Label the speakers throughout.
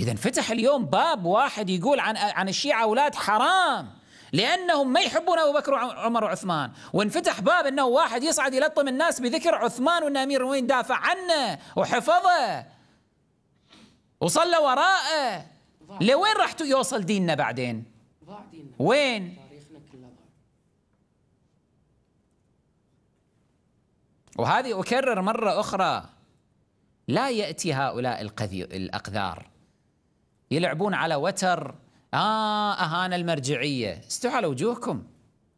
Speaker 1: إذا فتح اليوم باب واحد يقول عن عن الشيعة أولاد حرام لأنهم ما يحبون أبو بكر وعمر وعثمان وانفتح باب أنه واحد يصعد يلطم الناس بذكر عثمان وأن أمير المؤمنين دافع عنه وحفظه وصلى وراءه لوين راح يوصل ديننا بعدين ضاع ديننا وين تاريخنا كله ضاع وهذه أكرر مرة أخرى لا يأتي هؤلاء الأقذار يلعبون على وتر آه أهان المرجعية استحوا على وجوهكم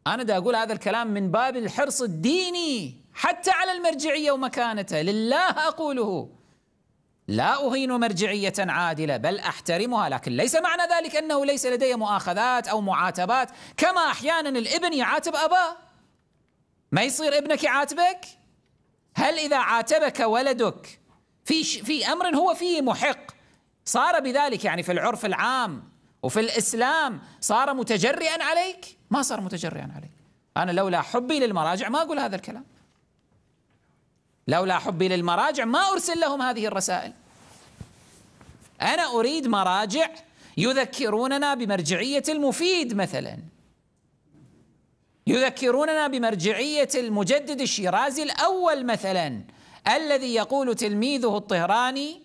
Speaker 1: أنا دا أقول هذا الكلام من باب الحرص الديني حتى على المرجعية ومكانتها لله أقوله لا أهين مرجعية عادلة بل أحترمها لكن ليس معنى ذلك أنه ليس لدي مؤاخذات أو معاتبات كما أحيانا الابن يعاتب أباه ما يصير ابنك يعاتبك هل إذا عاتبك ولدك في في أمر هو فيه محق صار بذلك يعني في العرف العام وفي الإسلام صار متجرئا عليك ما صار متجرئا عليك أنا لولا حبي للمراجع ما أقول هذا الكلام لولا حبي للمراجع ما أرسل لهم هذه الرسائل أنا أريد مراجع يذكروننا بمرجعية المفيد مثلا يذكروننا بمرجعية المجدد الشيرازي الأول مثلا الذي يقول تلميذه الطهراني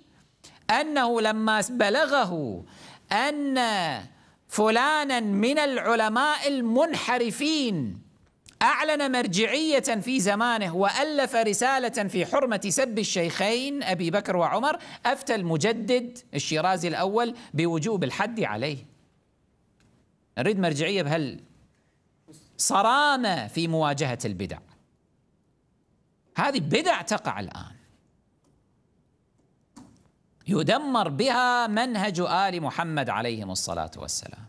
Speaker 1: أنه لما بلغه أن فلانا من العلماء المنحرفين أعلن مرجعية في زمانه وألف رسالة في حرمة سب الشيخين أبي بكر وعمر أفتى المجدد الشيرازي الأول بوجوب الحد عليه نريد مرجعية بهل صرامة في مواجهة البدع هذه بدع تقع الآن يدمر بها منهج آل محمد عليهم الصلاة والسلام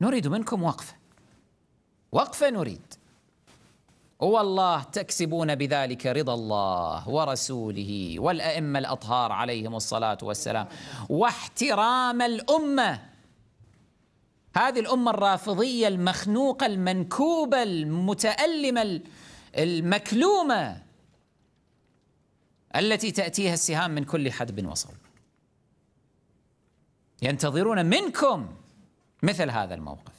Speaker 1: نريد منكم وقفة وقفة نريد والله تكسبون بذلك رضا الله ورسوله والأئمة الأطهار عليهم الصلاة والسلام واحترام الأمة هذه الأمة الرافضية المخنوقة المنكوبة المتألمة المكلومة التي تأتيها السهام من كل حدب وصوب ينتظرون منكم مثل هذا الموقف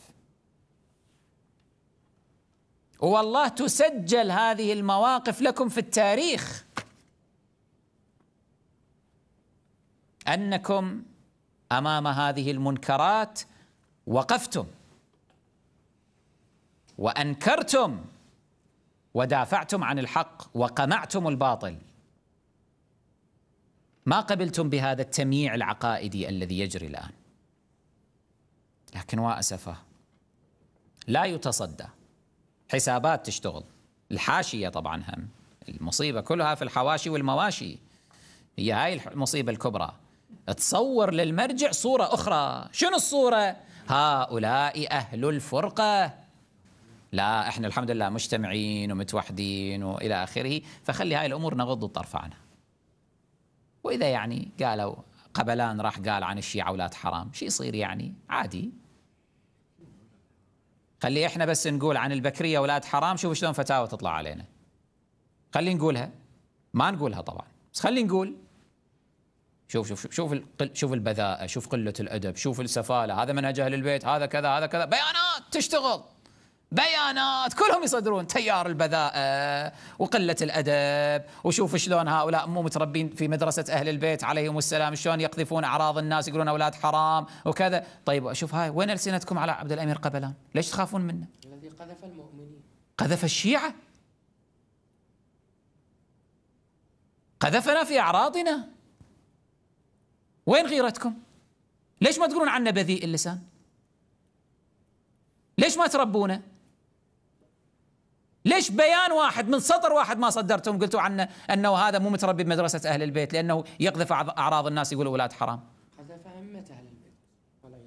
Speaker 1: والله تسجل هذه المواقف لكم في التاريخ انكم امام هذه المنكرات وقفتم وانكرتم ودافعتم عن الحق وقمعتم الباطل ما قبلتم بهذا التمييع العقائدي الذي يجري الآن لكن وأسفه لا يتصدى حسابات تشتغل الحاشية طبعا هم المصيبة كلها في الحواشي والمواشي هي هاي المصيبة الكبرى تصور للمرجع صورة أخرى شنو الصورة؟ هؤلاء أهل الفرقة لا احنا الحمد لله مجتمعين ومتوحدين والى اخره فخلي هاي الامور نغض الطرف عنها وإذا يعني قالوا قبلان راح قال عن الشيعة أولاد حرام شو يصير يعني عادي خلي احنا بس نقول عن البكرية أولاد حرام شوف شلون فتاوى تطلع علينا خلي نقولها ما نقولها طبعا بس خلي نقول شوف شوف شوف شوف البذاءة شوف قلة الأدب شوف السفالة هذا منهج أهل البيت هذا كذا هذا كذا بيانات تشتغل بيانات كلهم يصدرون تيار البذاءة وقلة الأدب وشوف شلون هؤلاء مو متربين في مدرسة أهل البيت عليهم السلام شلون يقذفون أعراض الناس يقولون أولاد حرام وكذا طيب أشوف هاي وين ألسنتكم على عبد الأمير قبلان ليش تخافون منه الذي قذف المؤمنين قذف الشيعة قذفنا في أعراضنا وين غيرتكم ليش ما تقولون عنا بذيء اللسان ليش ما تربونه ليش بيان واحد من سطر واحد ما صدرتم قلتوا عنه انه هذا مو متربي بمدرسه اهل البيت لانه يقذف اعراض الناس يقولوا ولاد حرام قذف همه اهل البيت ولا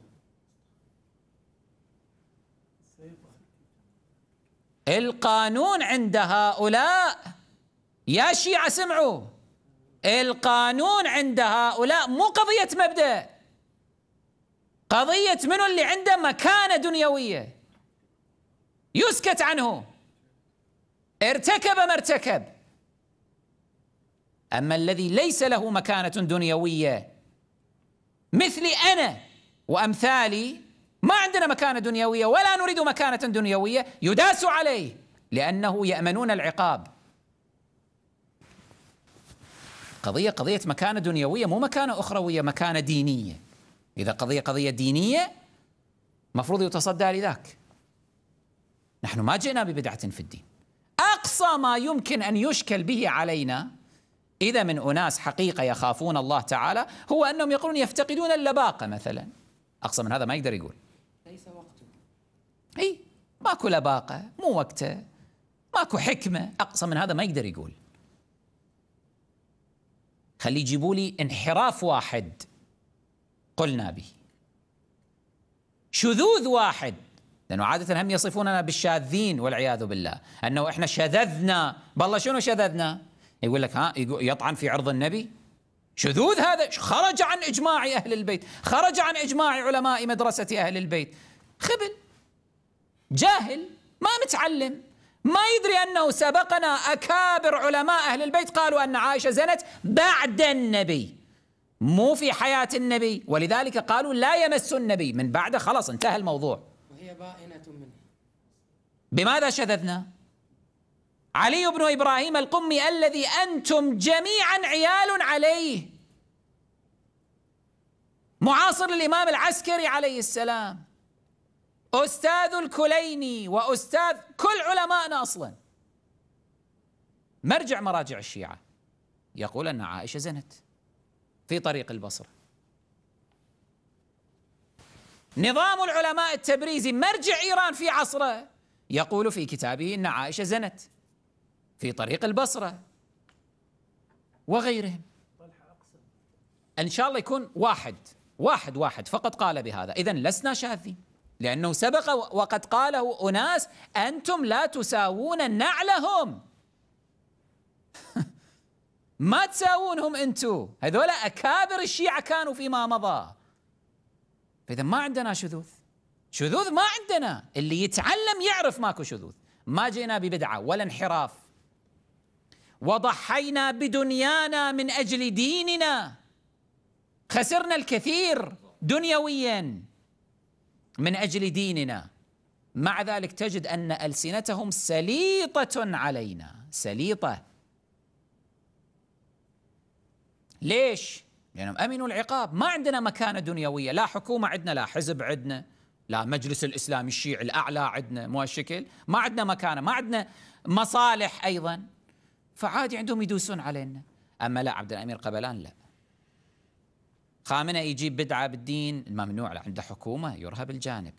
Speaker 1: القانون عند هؤلاء يا شيعة سمعوا القانون عند هؤلاء مو قضية مبدأ قضية منو اللي عنده مكانة دنيوية يسكت عنه ارتكب ما ارتكب اما الذي ليس له مكانه دنيويه مثلي انا وامثالي ما عندنا مكانه دنيويه ولا نريد مكانه دنيويه يداس عليه لانه يامنون العقاب قضيه قضيه مكانه دنيويه مو مكانه اخرويه مكانه دينيه اذا قضيه قضيه دينيه مفروض يتصدى لذاك نحن ما جئنا ببدعه في الدين أقصى ما يمكن أن يشكل به علينا إذا من أناس حقيقة يخافون الله تعالى هو أنهم يقولون يفتقدون اللباقة مثلا أقصى من هذا ما يقدر يقول ليس وقته أي ماكو لباقة مو وقته ماكو حكمة أقصى من هذا ما يقدر يقول خلي يجيبوا لي انحراف واحد قلنا به شذوذ واحد لأنه عادة هم يصفوننا بالشاذين والعياذ بالله أنه إحنا شذذنا بالله شنو شذذنا يقول لك ها يطعن في عرض النبي شذوذ هذا خرج عن إجماع أهل البيت خرج عن إجماع علماء مدرسة أهل البيت خبل جاهل ما متعلم ما يدري أنه سبقنا أكابر علماء أهل البيت قالوا أن عائشة زنت بعد النبي مو في حياة النبي ولذلك قالوا لا يمس النبي من بعده خلاص انتهى الموضوع هي بائنة منه بماذا شذذنا؟ علي بن إبراهيم القمي الذي أنتم جميعا عيال عليه معاصر الإمام العسكري عليه السلام أستاذ الكليني وأستاذ كل علمائنا أصلا مرجع مراجع الشيعة يقول أن عائشة زنت في طريق البصره نظام العلماء التبريزي مرجع إيران في عصره يقول في كتابه أن عائشة زنت في طريق البصرة وغيرهم إن شاء الله يكون واحد واحد واحد فقط قال بهذا إذا لسنا شاذين لأنه سبق وقد قاله أناس أنتم لا تساوون نعلهم ما تساوونهم أنتم هذولا أكابر الشيعة كانوا فيما مضى فإذا ما عندنا شذوذ شذوذ ما عندنا اللي يتعلم يعرف ماكو شذوذ ما جينا ببدعة ولا انحراف وضحينا بدنيانا من أجل ديننا خسرنا الكثير دنيويا من أجل ديننا مع ذلك تجد أن ألسنتهم سليطة علينا سليطة ليش؟ لأنهم يعني أمنوا العقاب ما عندنا مكانة دنيوية لا حكومة عندنا لا حزب عندنا لا مجلس الإسلام الشيعي الأعلى عندنا مو هالشكل ما عندنا مكانة ما عندنا مصالح أيضا فعادي عندهم يدوسون علينا أما لا عبد الأمير قبلان لا خامنه يجيب بدعه بالدين الممنوع عنده حكومه يرهب الجانب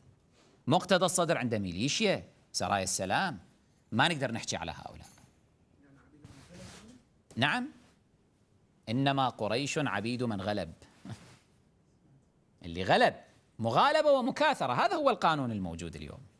Speaker 1: مقتدى الصدر عنده ميليشيا سرايا السلام ما نقدر نحكي على هؤلاء نعم إنما قريش عبيد من غلب اللي غلب مغالبة ومكاثرة هذا هو القانون الموجود اليوم